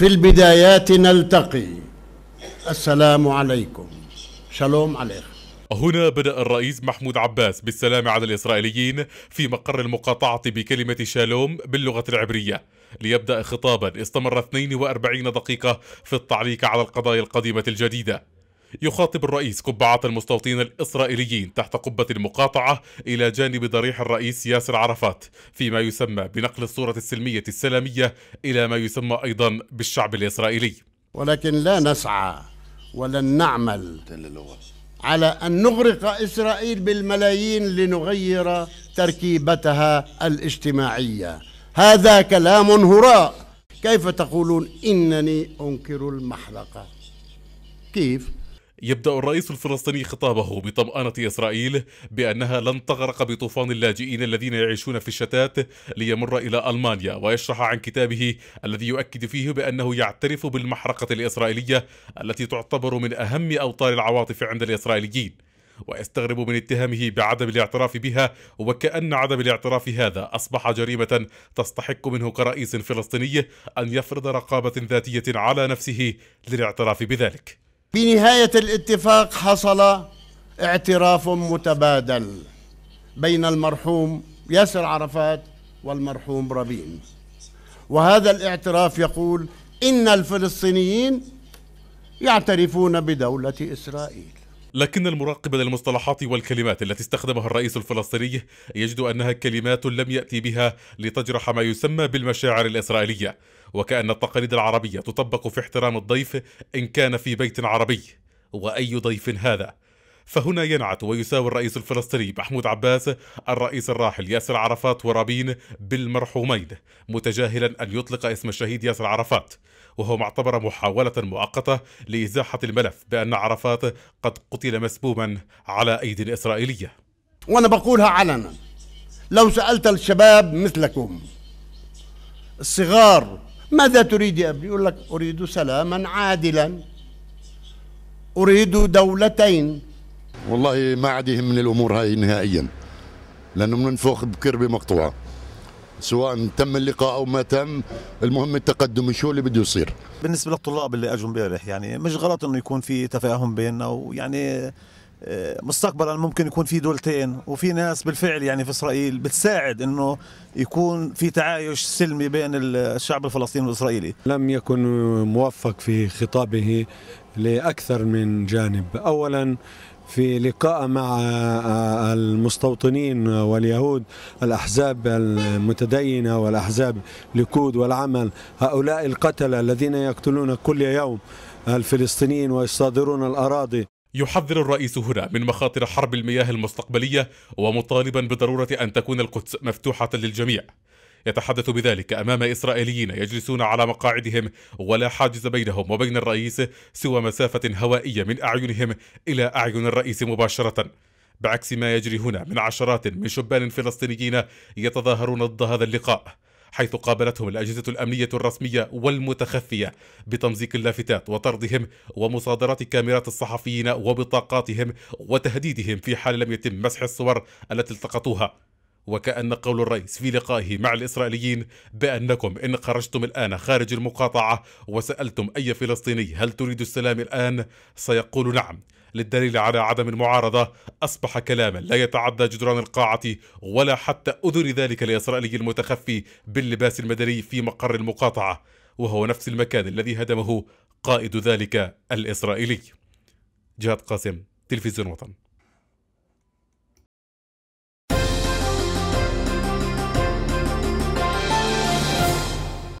في البدايات نلتقي السلام عليكم شالوم عليكم هنا بدأ الرئيس محمود عباس بالسلام على الإسرائيليين في مقر المقاطعة بكلمة شالوم باللغة العبرية ليبدأ خطابا استمر 42 دقيقة في التعليق على القضايا القديمة الجديدة يخاطب الرئيس قبعة المستوطنين الإسرائيليين تحت قبة المقاطعة إلى جانب ضريح الرئيس ياسر عرفات فيما يسمى بنقل الصورة السلمية السلامية إلى ما يسمى أيضا بالشعب الإسرائيلي ولكن لا نسعى ولن نعمل على أن نغرق إسرائيل بالملايين لنغير تركيبتها الاجتماعية هذا كلام هراء كيف تقولون إنني أنكر المحلقة كيف؟ يبدأ الرئيس الفلسطيني خطابه بطمأنة إسرائيل بأنها لن تغرق بطوفان اللاجئين الذين يعيشون في الشتات ليمر إلى ألمانيا ويشرح عن كتابه الذي يؤكد فيه بأنه يعترف بالمحرقة الإسرائيلية التي تعتبر من أهم أوتار العواطف عند الإسرائيليين ويستغرب من اتهامه بعدم الاعتراف بها وكأن عدم الاعتراف هذا أصبح جريمة تستحق منه كرئيس فلسطيني أن يفرض رقابة ذاتية على نفسه للاعتراف بذلك في نهاية الاتفاق حصل اعتراف متبادل بين المرحوم ياسر عرفات والمرحوم رابين وهذا الاعتراف يقول إن الفلسطينيين يعترفون بدولة إسرائيل لكن المراقب للمصطلحات والكلمات التي استخدمها الرئيس الفلسطيني يجد أنها كلمات لم يأتي بها لتجرح ما يسمى بالمشاعر الإسرائيلية وكأن التقاليد العربية تطبق في احترام الضيف إن كان في بيت عربي وأي ضيف هذا فهنا ينعت ويساوي الرئيس الفلسطيني محمود عباس الرئيس الراحل ياسر عرفات ورابين بالمرحومين متجاهلا أن يطلق اسم الشهيد ياسر عرفات وهو ما اعتبر محاولة مؤقتة لإزاحة الملف بأن عرفات قد قتل مسبوما على أيدي إسرائيلية وأنا بقولها علنا لو سألت الشباب مثلكم الصغار ماذا تريد يا أبني يقول لك أريد سلاما عادلا أريد دولتين والله ما عاد من الامور هاي نهائيا لانه بننفخ بكربه مقطوعه سواء تم اللقاء او ما تم المهم التقدم شو اللي بده يصير بالنسبه للطلاب اللي اجوا امبارح يعني مش غلط انه يكون في تفاهم بيننا ويعني آه، مستقبلا ممكن يكون في دولتين وفي ناس بالفعل يعني في اسرائيل بتساعد انه يكون في تعايش سلمي بين الشعب الفلسطيني والاسرائيلي لم يكن موفق في خطابه لاكثر من جانب اولا في لقاء مع المستوطنين واليهود الأحزاب المتدينة والأحزاب لكود والعمل هؤلاء القتلة الذين يقتلون كل يوم الفلسطينيين ويصادرون الأراضي يحذر الرئيس هنا من مخاطر حرب المياه المستقبلية ومطالبا بضرورة أن تكون القدس مفتوحة للجميع يتحدث بذلك أمام إسرائيليين يجلسون على مقاعدهم ولا حاجز بينهم وبين الرئيس سوى مسافة هوائية من أعينهم إلى أعين الرئيس مباشرة بعكس ما يجري هنا من عشرات من شبان فلسطينيين يتظاهرون ضد هذا اللقاء حيث قابلتهم الأجهزة الأمنية الرسمية والمتخفية بتمزيق اللافتات وطردهم ومصادرة كاميرات الصحفيين وبطاقاتهم وتهديدهم في حال لم يتم مسح الصور التي التقطوها وكأن قول الرئيس في لقائه مع الإسرائيليين بأنكم إن خرجتم الآن خارج المقاطعة وسألتم أي فلسطيني هل تريد السلام الآن؟ سيقول نعم للدليل على عدم المعارضة أصبح كلاما لا يتعدى جدران القاعة ولا حتى أذن ذلك الإسرائيلي المتخفي باللباس المدني في مقر المقاطعة وهو نفس المكان الذي هدمه قائد ذلك الإسرائيلي جهاد قاسم تلفزيون وطن